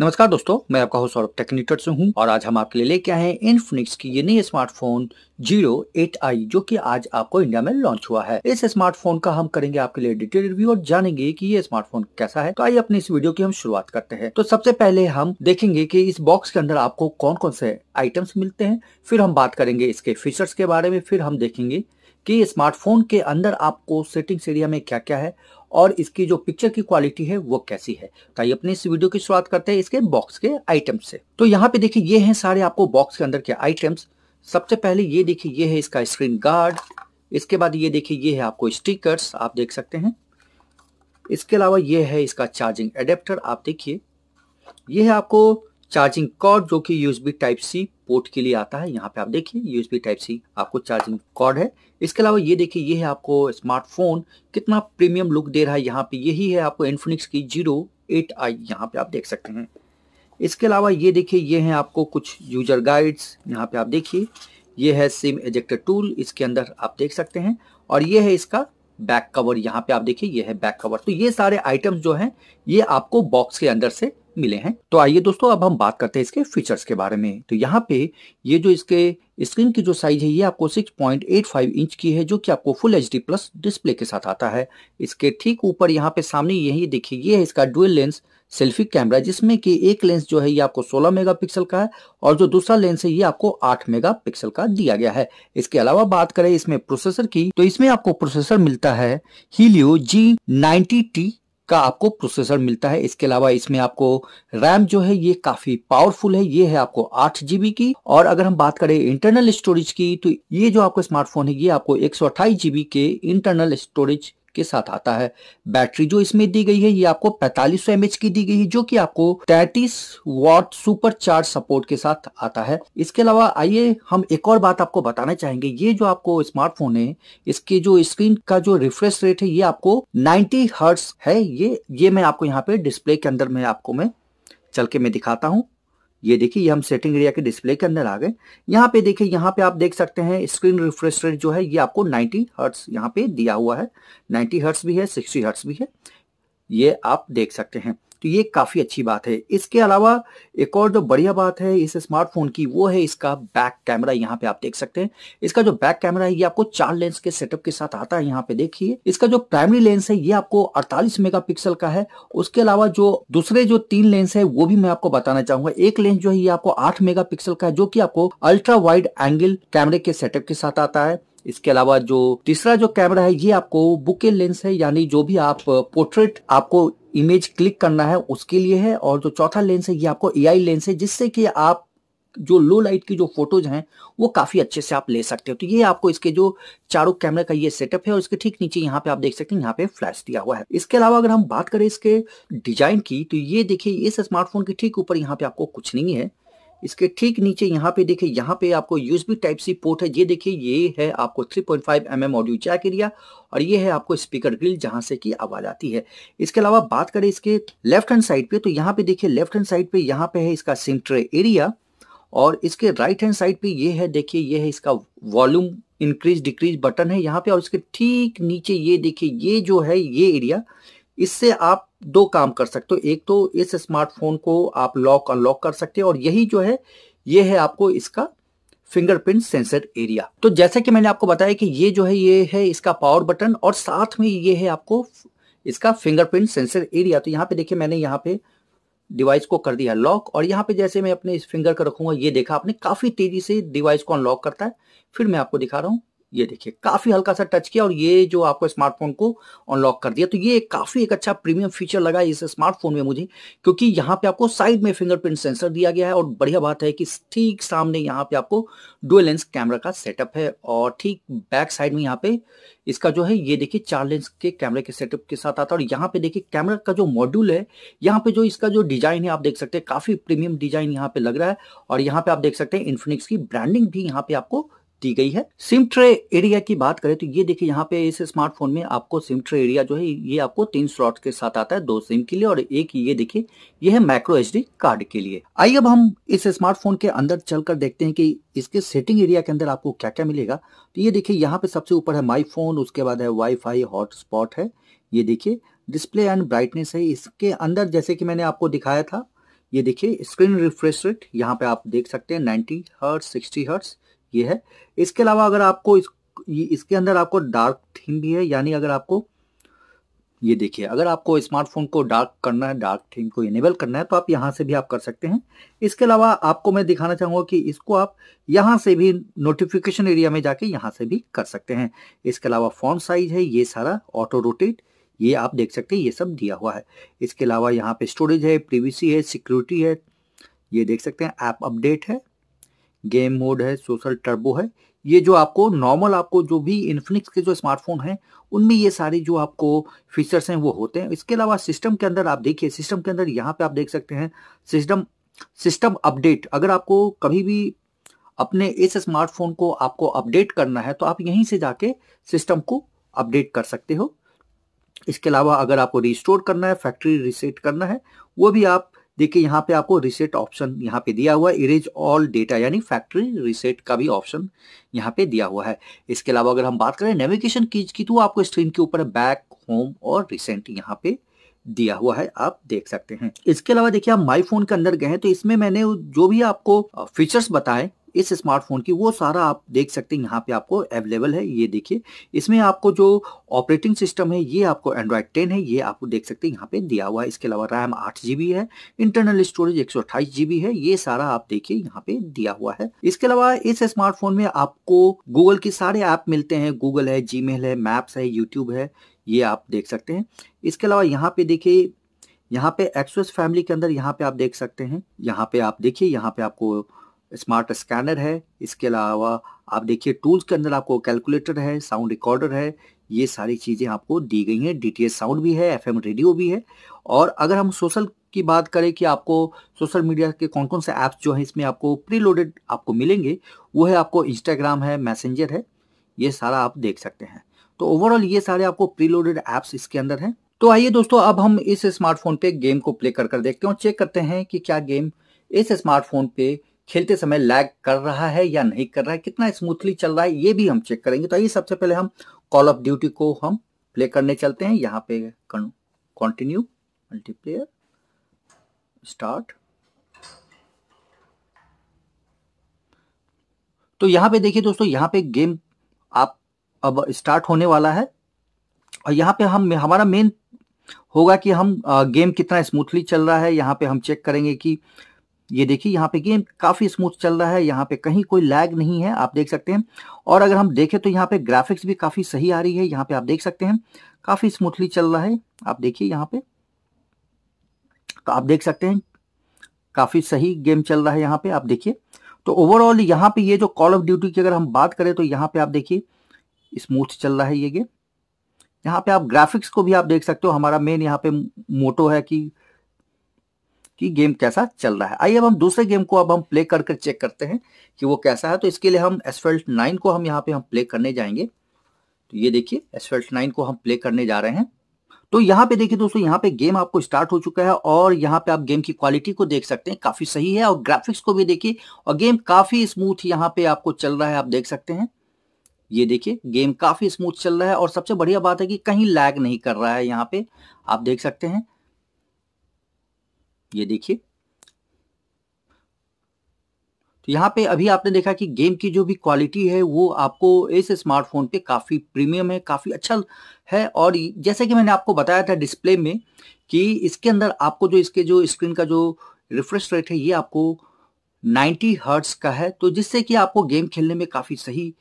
नमस्कार दोस्तों मैं आपका होस्ट सौरभ टेक्निकट से हूं और आज हम आपके लिए लेके आए हैं इनफिनिक्स की ये नई स्मार्टफोन जीरो एट आई जो कि आज आपको इंडिया में लॉन्च हुआ है इस स्मार्टफोन का हम करेंगे आपके लिए डिटेल रिव्यू और जानेंगे कि ये स्मार्टफोन कैसा है तो आइए अपने इस वीडियो की हम शुरुआत करते हैं तो सबसे पहले हम देखेंगे की इस बॉक्स के अंदर आपको कौन कौन से आइटम्स मिलते हैं फिर हम बात करेंगे इसके फीचर्स के बारे में फिर हम देखेंगे कि स्मार्टफोन के अंदर आपको सेटिंग्स एरिया में क्या क्या है और इसकी जो पिक्चर की क्वालिटी है वो कैसी है तो आइए अपने इस वीडियो की शुरुआत करते हैं इसके बॉक्स के आइटम्स से तो यहाँ पे देखिए ये हैं सारे आपको बॉक्स के अंदर के आइटम्स सबसे पहले ये देखिए ये है इसका स्क्रीन गार्ड इसके बाद ये देखिए ये है आपको स्टिकर्स आप देख सकते हैं इसके अलावा ये है इसका चार्जिंग एडेप्टर आप देखिए ये है आपको चार्जिंग कॉर्ड जो कि यूएसबी टाइप सी पोर्ट के लिए आता है यहाँ पे आप देखिए यूएसबी टाइप सी आपको चार्जिंग कॉर्ड है इसके अलावा ये देखिए ये है आपको स्मार्टफोन कितना प्रीमियम लुक दे रहा है यहाँ पे यही है आपको इन्फिनिक्स की जीरो एट आई यहाँ पे आप देख सकते हैं इसके अलावा ये देखिए ये है आपको कुछ यूजर गाइड्स यहाँ पे आप देखिए ये है सिम एजेक्टर टूल इसके अंदर आप देख सकते हैं और ये है इसका बैक कवर यहाँ पे आप देखिए ये है बैक कवर तो ये सारे आइटम्स जो हैं ये आपको बॉक्स के अंदर से मिले हैं तो आइए दोस्तों अब हम बात करते हैं इसके फीचर्स के बारे में तो यहाँ पे ये जो इसके स्क्रीन की जो साइज है ये आपको 6.85 इंच की है जो कि आपको फुल एच प्लस डिस्प्ले के साथ आता है इसके ठीक ऊपर यहाँ पे सामने यही देखिए ये है इसका डुअल लेंस सेल्फी कैमरा जिसमें कि एक लेंस जो है ये आपको 16 मेगापिक्सल का है और जो दूसरा लेंस है ये आपको 8 मेगापिक्सल का दिया गया है इसके अलावा बात करें इसमें प्रोसेसर की तो इसमें आपको प्रोसेसर मिलता है हीलियो जी नाइनटी का आपको प्रोसेसर मिलता है इसके अलावा इसमें आपको रैम जो है ये काफी पावरफुल है ये है आपको आठ जीबी की और अगर हम बात करें इंटरनल स्टोरेज की तो ये जो आपको स्मार्टफोन है ये आपको एक जीबी के इंटरनल स्टोरेज के साथ आता है बैटरी जो इसमें दी गई है ये आपको 4500 सौ की दी गई है जो कि आपको 33 वॉट सुपर चार्ज सपोर्ट के साथ आता है इसके अलावा आइए हम एक और बात आपको बताना चाहेंगे ये जो आपको स्मार्टफोन है इसके जो स्क्रीन का जो रिफ्रेश रेट है ये आपको 90 हर्ट्स है ये ये मैं आपको यहाँ पे डिस्प्ले के अंदर में आपको मैं चल के मैं दिखाता हूँ ये देखिए ये हम सेटिंग एरिया के डिस्प्ले के अंदर आ गए यहाँ पे देखिए यहाँ पे आप देख सकते हैं स्क्रीन रिफ्रेश रेट जो है ये आपको 90 हर्ट्स यहाँ पे दिया हुआ है 90 हर्ट्स भी है 60 हर्ट्स भी है ये आप देख सकते हैं तो ये काफ़ी अच्छी बात है इसके अलावा एक और जो बढ़िया बात है इस स्मार्टफोन की वो है इसका बैक कैमरा यहाँ पे आप देख सकते हैं इसका जो बैक कैमरा है ये आपको चार लेंस के सेटअप के साथ आता है यहाँ पे देखिए इसका जो प्राइमरी लेंस है ये आपको अड़तालीस मेगा का है उसके अलावा जो दूसरे जो तीन लेंस है वो भी मैं आपको बताना चाहूंगा एक लेंस जो है ये आपको आठ मेगा का है जो की आपको अल्ट्रा वाइड एंगल कैमरे के सेटअप के साथ आता है इसके अलावा जो तीसरा जो कैमरा है ये आपको बुके लेंस है यानी जो भी आप पोर्ट्रेट आपको इमेज क्लिक करना है उसके लिए है और जो चौथा लेंस है ये आपको एआई लेंस है जिससे कि आप जो लो लाइट की जो फोटोज हैं वो काफी अच्छे से आप ले सकते हो तो ये आपको इसके जो चारों कैमरे का ये सेटअप है और इसके ठीक नीचे यहाँ पे आप देख सकते हैं यहाँ पे फ्लैश दिया हुआ है इसके अलावा अगर हम बात करें इसके डिजाइन की तो ये देखिए इस स्मार्टफोन के ठीक ऊपर यहाँ पे आपको कुछ नहीं है इसके ठीक नीचे यहाँ पे देखिए यहाँ पे आपको यूएसबी टाइप सी पोर्ट है ये देखिए ये है आपको 3.5 point mm audio jack area और ये है आपको स्पीकर ग्रिल जहां से की आवाज आती है इसके अलावा बात करें इसके लेफ्ट हैंड साइड पे तो यहाँ पे देखिए लेफ्ट हैंड साइड पे यहाँ पे है इसका सिम एरिया और इसके राइट हैंड साइड पे ये है देखिए ये है इसका वॉल्यूम इंक्रीज डिक्रीज बटन है यहाँ पे और इसके ठीक नीचे ये देखिए ये जो है ये एरिया इससे आप दो काम कर सकते हो एक तो इस स्मार्टफोन को आप लॉक अनलॉक कर सकते हो और यही जो है ये है आपको इसका फिंगरप्रिंट सेंसर एरिया तो जैसा कि मैंने आपको बताया कि ये जो है ये है इसका पावर बटन और साथ में ये है आपको इसका फिंगरप्रिंट सेंसर एरिया तो यहाँ पे देखिए मैंने यहाँ पे डिवाइस को कर दिया लॉक और यहाँ पे जैसे मैं अपने इस फिंगर का रखूंगा ये देखा आपने काफी तेजी से डिवाइस को अनलॉक करता है फिर मैं आपको दिखा रहा हूँ ये देखिए काफ़ी हल्का सा टच किया और ये जो आपको स्मार्टफोन को अनलॉक कर दिया तो ये काफ़ी एक अच्छा प्रीमियम फीचर लगा इस स्मार्टफोन में मुझे क्योंकि यहाँ पे आपको साइड में फिंगरप्रिंट सेंसर दिया गया है और बढ़िया बात है कि ठीक सामने यहाँ पे आपको डुअल लेंस कैमरा का सेटअप है और ठीक बैक साइड में यहाँ पे इसका जो है ये देखिए चार लेंस के कैमरे के सेटअप के साथ आता है और यहाँ पे देखिए कैमरा का जो मॉड्यूल है यहाँ पे जो इसका जो डिजाइन है आप देख सकते हैं काफ़ी प्रीमियम डिजाइन यहाँ पे लग रहा है और यहाँ पे आप देख सकते हैं इन्फिनिक्स की ब्रांडिंग भी यहाँ पे आपको दी गई है सिम ट्रे एरिया की बात करें तो ये देखिए यहाँ पे इस स्मार्टफोन में आपको सिम ट्रे एरिया जो है ये आपको तीन स्लॉट के साथ आता है दो सिम के लिए और एक ये देखिए ये है माइक्रो एच कार्ड के लिए आइए अब हम इस स्मार्टफोन के अंदर चलकर देखते हैं कि इसके सेटिंग एरिया के अंदर आपको क्या क्या मिलेगा तो ये देखिए यहाँ पे सबसे ऊपर है माई फोन उसके बाद है वाई हॉटस्पॉट है ये देखिए डिस्प्ले एंड ब्राइटनेस है इसके अंदर जैसे कि मैंने आपको दिखाया था ये देखिए स्क्रीन रिफ्रेश रेट यहाँ पे आप देख सकते हैं 90 हर्ट 60 हर्ट ये है इसके अलावा अगर आपको इस इसके अंदर आपको डार्क थीम भी है यानी अगर आपको ये देखिए अगर आपको स्मार्टफोन को डार्क करना है डार्क थीम को इनेबल करना है तो आप यहाँ से भी आप कर सकते हैं इसके अलावा आपको मैं दिखाना चाहूँगा कि इसको आप यहाँ से भी नोटिफिकेशन एरिया में जाके यहाँ से भी कर सकते हैं इसके अलावा फोन साइज है ये सारा ऑटो रोटेट ये आप देख सकते हैं ये सब दिया हुआ है इसके अलावा यहाँ पे स्टोरेज है प्रीवीसी है सिक्योरिटी है ये देख सकते हैं ऐप अपडेट है गेम मोड है सोशल टर्बो है ये जो आपको नॉर्मल आपको जो भी इन्फिनिक्स के जो स्मार्टफोन हैं उनमें ये सारे जो आपको फीचर्स हैं वो होते हैं इसके अलावा सिस्टम के अंदर आप देखिए सिस्टम के अंदर यहाँ पे आप देख सकते हैं सिस्टम सिस्टम अपडेट अगर आपको कभी भी अपने इस स्मार्टफोन को आपको अपडेट करना है तो आप यहीं से जाके सिस्टम को अपडेट कर सकते हो इसके अलावा अगर आपको रिस्टोर करना है फैक्ट्री रिसेट करना है वो भी आप देखिए यहाँ पे आपको रिसेट ऑप्शन यहाँ पे दिया हुआ है इरेज ऑल डेटा यानी फैक्ट्री रिसेट का भी ऑप्शन यहाँ पे दिया हुआ है इसके अलावा अगर हम बात करें नेविगेशन कीज की तो आपको स्क्रीन के ऊपर बैक होम और रिसेंट यहाँ पे दिया हुआ है आप देख सकते हैं इसके अलावा देखिए आप माई फोन के अंदर गए हैं तो इसमें मैंने जो भी आपको फीचर्स बताए इस स्मार्टफोन की वो सारा आप देख सकते हैं यहाँ पे आपको अवेलेबल है ये देखिए इसमें आपको जो ऑपरेटिंग सिस्टम है ये आपको एंड्रॉयड टेन है ये आपको देख सकते हैं यहाँ पे दिया हुआ है इसके अलावा रैम आठ जीबी है इंटरनल स्टोरेज एक जीबी है ये सारा आप देखिए यहाँ पे दिया हुआ है इसके अलावा इस स्मार्टफोन में आपको गूगल के सारे ऐप मिलते हैं गूगल है जी है मैप्स है यूट्यूब है ये आप देख सकते हैं इसके अलावा यहाँ पे देखिए यहाँ पे एक्सोस फैमिली के अंदर यहाँ पे आप देख सकते हैं यहाँ पे आप देखिए यहाँ पे आपको स्मार्ट स्कैनर है इसके अलावा आप देखिए टूल्स के अंदर आपको कैलकुलेटर है साउंड रिकॉर्डर है ये सारी चीज़ें आपको दी गई हैं डी साउंड भी है एफ रेडियो भी है और अगर हम सोशल की बात करें कि आपको सोशल मीडिया के कौन कौन से ऐप्स जो हैं इसमें आपको प्रीलोडेड आपको मिलेंगे वो है आपको इंस्टाग्राम है मैसेंजर है ये सारा आप देख सकते हैं तो ओवरऑल ये सारे आपको प्रीलोडेड ऐप्स इसके अंदर हैं तो आइए दोस्तों अब हम इस स्मार्टफोन पे गेम को प्ले कर कर देखते हैं और चेक करते हैं कि क्या गेम इस स्मार्टफोन पे खेलते समय लैग कर रहा है या नहीं कर रहा है कितना स्मूथली चल रहा है ये भी हम चेक करेंगे तो आइए सबसे पहले हम कॉल ऑफ ड्यूटी को हम प्ले करने चलते हैं यहाँ पे कंटिन्यू मल्टीप्लेयर स्टार्ट तो यहाँ पे देखिए दोस्तों यहाँ पे गेम आप अब स्टार्ट होने वाला है और यहाँ पे हम हमारा मेन होगा कि हम गेम कितना स्मूथली चल रहा है यहाँ पे हम चेक करेंगे कि ये देखिए यहाँ पे गेम काफ़ी स्मूथ चल रहा है यहाँ पे कहीं कोई लैग नहीं है आप देख सकते हैं और अगर हम देखें तो यहाँ पे ग्राफिक्स भी काफ़ी सही आ रही है यहाँ पे आप देख सकते हैं काफ़ी स्मूथली चल रहा है आप देखिए यहाँ पे तो आप देख सकते हैं काफ़ी सही गेम चल रहा है यहाँ पे आप देखिए तो ओवरऑल यहाँ पे ये जो कॉल ऑफ ड्यूटी की अगर हम बात करें तो यहाँ पे आप देखिए स्मूथ चल रहा है ये गेम यहाँ पे आप ग्राफिक्स को भी आप देख सकते हो हमारा मेन यहाँ पे मोटो है कि कि गेम कैसा चल रहा है आइए अब हम दूसरे गेम को अब हम प्ले कर कर चेक करते हैं कि वो कैसा है तो इसके लिए हम एसफेल्ट नाइन को हम यहाँ पे हम प्ले करने जाएंगे तो ये देखिए एसफेल्ट नाइन को हम प्ले करने जा रहे हैं तो यहाँ पे देखिए दोस्तों यहाँ पे गेम आपको स्टार्ट हो चुका है और यहाँ पे आप गेम की क्वालिटी को देख सकते हैं काफी सही है और ग्राफिक्स को भी देखिए और गेम काफी स्मूथ यहाँ पे आपको चल रहा है आप देख सकते हैं ये देखिए गेम काफी स्मूथ चल रहा है और सबसे बढ़िया बात है कि कहीं लैग नहीं कर रहा है यहाँ पे आप देख सकते हैं ये देखिए तो यहाँ पे अभी आपने देखा कि गेम की जो भी क्वालिटी है वो आपको इस स्मार्टफोन पे काफ़ी प्रीमियम है काफ़ी अच्छा है और जैसे कि मैंने आपको बताया था डिस्प्ले में कि इसके अंदर आपको जो इसके जो स्क्रीन का जो रिफ्रेश रेट है ये आपको 90 हर्ट्स का है तो जिससे कि आपको गेम खेलने में काफ़ी सही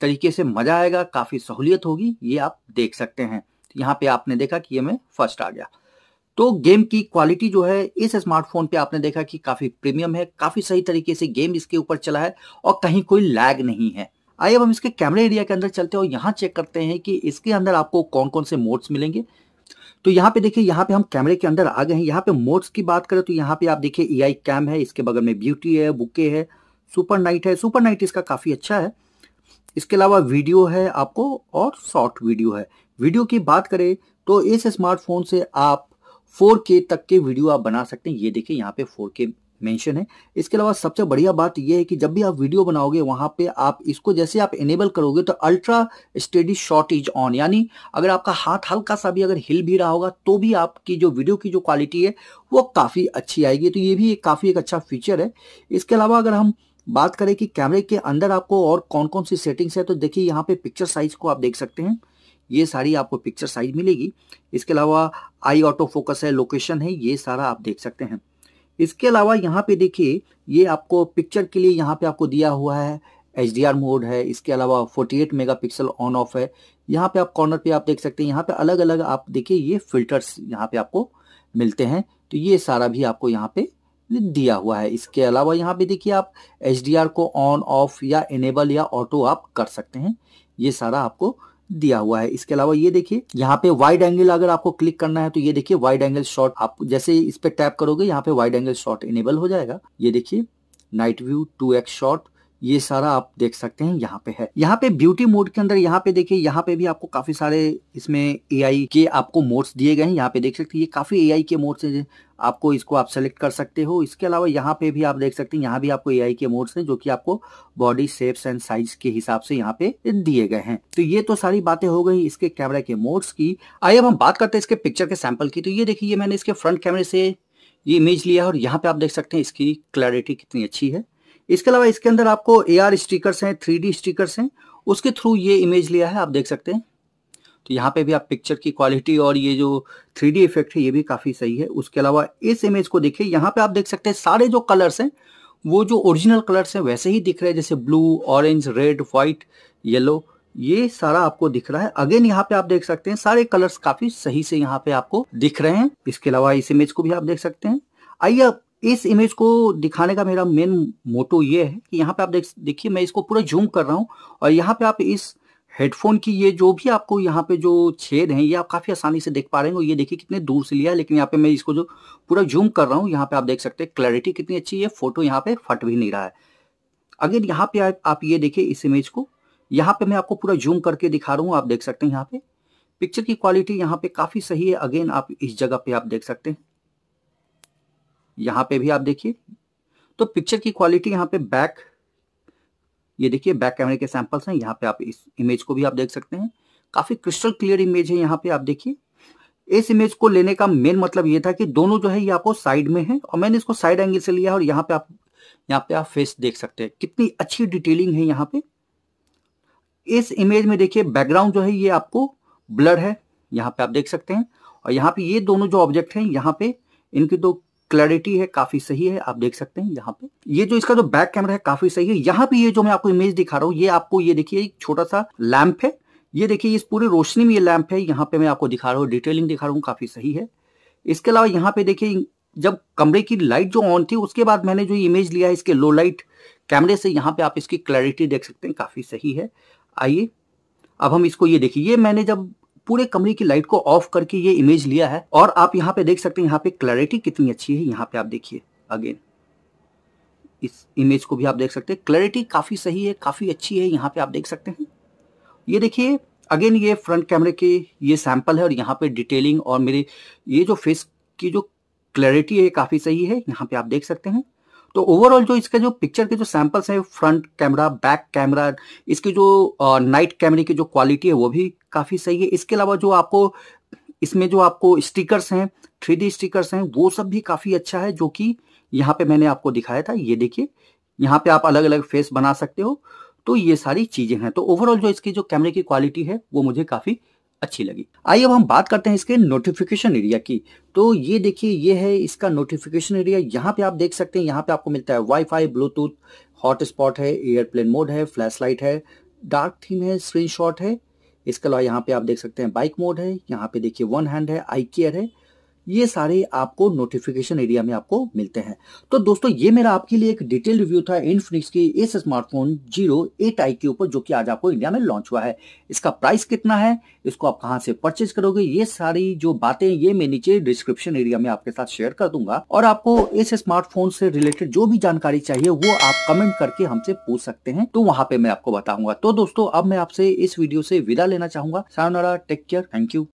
तरीके से मज़ा आएगा काफ़ी सहूलियत होगी ये आप देख सकते हैं यहाँ पे आपने देखा कि ये मैं फर्स्ट आ गया तो गेम की क्वालिटी जो है इस स्मार्टफोन पे आपने देखा कि काफी प्रीमियम है काफी सही तरीके से गेम इसके ऊपर चला है और कहीं कोई लैग नहीं है आइए अब हम इसके कैमरे एरिया के अंदर चलते हैं और यहाँ चेक करते हैं कि इसके अंदर आपको कौन कौन से मोड्स मिलेंगे तो यहाँ पे देखिए यहाँ पे हम कैमरे के अंदर आ गए हैं यहाँ पे मोड्स की बात करें तो यहाँ पे आप देखिए ई आई कैम है इसके बगल में ब्यूटी है बुके है सुपर नाइट है सुपर नाइट इसका काफ़ी अच्छा है इसके अलावा वीडियो है आपको और शॉर्ट वीडियो है वीडियो की बात करें तो इस स्मार्टफोन से आप के तक के वीडियो आप बना सकते हैं ये देखिए यहाँ पे के मेंशन है इसके अलावा सबसे बढ़िया बात यह है कि जब भी आप वीडियो बनाओगे वहां पे आप इसको जैसे आप इनेबल करोगे तो ultra steady shot is on यानी अगर आपका हाथ हल्का सा भी अगर हिल भी रहा होगा तो भी आपकी जो वीडियो की जो क्वालिटी है वो काफ़ी अच्छी आएगी तो ये भी एक काफ़ी एक अच्छा फीचर है इसके अलावा अगर हम बात करें कि कैमरे के अंदर आपको और कौन कौन सी सेटिंग्स है तो देखिए यहाँ पे पिक्चर साइज को आप देख सकते हैं ये सारी आपको पिक्चर साइज मिलेगी इसके अलावा आई ऑटो फोकस है लोकेशन है ये सारा आप देख सकते हैं इसके अलावा यहाँ पे देखिए ये आपको पिक्चर के लिए यहाँ पे आपको दिया हुआ है एच डी आर मोड है इसके अलावा 48 मेगापिक्सल ऑन ऑफ है यहाँ पे आप कॉर्नर पे आप देख सकते हैं यहाँ पे अलग अलग आप देखिए ये फिल्टर्स यहाँ पे आपको मिलते हैं तो ये सारा भी आपको यहाँ पे दिया हुआ है इसके अलावा यहाँ पे देखिए आप एच को ऑन ऑफ या इनेबल या ऑटो आप कर सकते हैं ये सारा आपको दिया हुआ है इसके अलावा ये देखिए यहाँ पे वाइड एंगल अगर आपको क्लिक करना है तो ये देखिए वाइड एंगल शॉट आप जैसे इस पे टैप करोगे यहाँ पे वाइड एंगल शॉट इनेबल हो जाएगा ये देखिए night view two x shot ये सारा आप देख सकते हैं यहाँ पे है यहाँ पे ब्यूटी मोड के अंदर यहाँ पे देखिए यहाँ पे भी आपको काफी सारे इसमें एआई के आपको मोड्स दिए गए हैं यहाँ पे देख सकते हैं ये काफी एआई के मोड्स हैं आपको इसको आप सेलेक्ट कर सकते हो इसके अलावा यहाँ पे भी आप देख सकते हैं यहाँ भी आपको एआई के मोड्स हैं जो कि आपको बॉडी शेप्स एंड साइज के हिसाब से यहाँ पे दिए गए हैं तो ये तो सारी बातें हो गई इसके कैमरा के मोड्स की आइए अब हम बात करते हैं इसके पिक्चर के सैंपल की तो ये देखिए मैंने इसके फ्रंट कैमरे से ये इमेज लिया और यहाँ पे आप देख सकते हैं इसकी क्लैरिटी कितनी अच्छी है इसके अलावा इसके अंदर आपको ए आर स्टिकर्स हैं थ्री डी स्टिकर्स हैं उसके थ्रू ये इमेज लिया है आप देख सकते हैं तो यहाँ पे भी आप पिक्चर की क्वालिटी और ये जो थ्री डी इफेक्ट है ये भी काफ़ी सही है उसके अलावा इस इमेज को देखिए यहाँ पे आप देख सकते हैं सारे जो कलर्स हैं वो जो ओरिजिनल कलर्स हैं वैसे ही दिख रहे हैं जैसे blue orange red white yellow ये सारा आपको दिख रहा है अगेन यहाँ पे आप देख सकते हैं सारे कलर्स काफी सही से यहाँ पे आपको दिख रहे हैं इसके अलावा इस इमेज को भी आप देख सकते हैं आइए इस इमेज को दिखाने का मेरा मेन मोटो ये है कि यहाँ पे आप देख देखिए मैं इसको पूरा जूम कर रहा हूँ और यहाँ पे आप इस हेडफोन की ये जो भी आपको यहाँ पे जो छेद हैं ये आप काफ़ी आसानी से देख पा रहे हैं और ये देखिए कितने दूर से लिया है लेकिन यहाँ पे मैं इसको जो पूरा जूम कर रहा हूँ यहाँ पे आप देख सकते हैं क्लैरिटी कितनी अच्छी है फोटो यहाँ पे फट भी नहीं रहा है अगेन यहाँ पे आप ये देखिए इस इमेज को यहाँ पे मैं आपको पूरा जूम करके दिखा रहा हूँ आप देख सकते हैं यहाँ पे पिक्चर की क्वालिटी यहाँ पे काफ़ी सही है अगेन आप इस जगह पे आप देख सकते हैं यहाँ पे भी आप देखिए तो पिक्चर की क्वालिटी यहाँ पे बैक ये देखिए बैक कैमरे के सैंपल्स हैं यहाँ पे आप इस इमेज को भी आप देख सकते हैं काफ़ी क्रिस्टल क्लियर इमेज है यहाँ पे आप देखिए इस इमेज को लेने का मेन मतलब ये था कि दोनों जो है ये आपको साइड में है और मैंने इसको साइड एंगल से लिया और यहाँ पे आप यहाँ पे आप फेस देख सकते हैं कितनी अच्छी डिटेलिंग है यहाँ पे इस इमेज में देखिए बैकग्राउंड जो है ये आपको ब्लर है यहाँ पे आप देख सकते हैं और यहाँ पे ये दोनों जो ऑब्जेक्ट हैं यहाँ पे इनकी दो क्लैरिटी है काफी सही है आप देख सकते हैं यहाँ पे ये जो इसका जो बैक कैमरा है काफी सही है यहाँ पे ये जो मैं आपको इमेज दिखा रहा हूँ ये आपको ये देखिए एक छोटा सा लैंप है ये देखिए इस पूरी रोशनी में ये लैंप है यहाँ पे मैं आपको दिखा रहा हूँ डिटेलिंग दिखा रहा हूँ काफी सही है इसके अलावा यहाँ पे देखिए जब कमरे की लाइट जो ऑन थी उसके बाद मैंने जो इमेज लिया है इसके लो लाइट कैमरे से यहाँ पे आप इसकी क्लैरिटी देख सकते हैं काफी सही है आइए अब हम इसको ये देखिए ये मैंने जब पूरे कमरे की लाइट को ऑफ करके ये इमेज लिया है और आप यहाँ पे देख सकते हैं यहाँ पे क्लैरिटी कितनी अच्छी है यहाँ पे आप देखिए अगेन इस इमेज को भी आप देख सकते हैं क्लैरिटी काफ़ी सही है काफ़ी अच्छी है यहाँ पे आप देख सकते हैं ये देखिए अगेन ये फ्रंट कैमरे के ये सैंपल है और यहाँ पे डिटेलिंग और मेरे ये जो फेस की जो क्लैरिटी है काफ़ी सही है यहाँ पे आप देख सकते हैं तो ओवरऑल जो इसका जो पिक्चर के जो सैम्पल्स हैं फ्रंट कैमरा बैक कैमरा इसकी जो नाइट कैमरे की जो क्वालिटी है वो भी काफ़ी सही है इसके अलावा जो आपको इसमें जो आपको स्टिकर्स हैं थ्री डी स्टिकर्स हैं वो सब भी काफ़ी अच्छा है जो कि यहाँ पे मैंने आपको दिखाया था ये देखिए यहाँ पे आप अलग अलग फेस बना सकते हो तो ये सारी चीज़ें हैं तो ओवरऑल जो इसकी जो कैमरे की क्वालिटी है वो मुझे काफ़ी अच्छी लगी आइए अब हम बात करते हैं इसके नोटिफिकेशन एरिया की तो ये देखिए ये है इसका नोटिफिकेशन एरिया यहाँ पे आप देख सकते हैं यहाँ पे आपको मिलता है वाईफाई ब्लूटूथ हॉटस्पॉट है एयरप्लेन मोड है फ्लैशलाइट है डार्क थीम है स्क्रीनशॉट है इसके अलावा यहाँ पे आप देख सकते हैं बाइक मोड है यहाँ पे देखिए वन हैंड है आई केयर है ये सारे आपको नोटिफिकेशन एरिया में आपको मिलते हैं तो दोस्तों ये मेरा आपके लिए एक डिटेल रिव्यू था इनफिनिक्स की इस स्मार्टफोन जीरो एट आई के ऊपर जो कि आज आपको इंडिया में लॉन्च हुआ है इसका प्राइस कितना है इसको आप कहां से परचेज करोगे ये सारी जो बातें ये मैं नीचे डिस्क्रिप्शन एरिया में आपके साथ शेयर कर दूंगा और आपको इस स्मार्टफोन से रिलेटेड जो भी जानकारी चाहिए वो आप कमेंट करके हमसे पूछ सकते हैं तो वहां पे मैं आपको बताऊंगा तो दोस्तों अब मैं आपसे इस वीडियो से विदा लेना चाहूंगा सायोनारा टेक केयर थैंक यू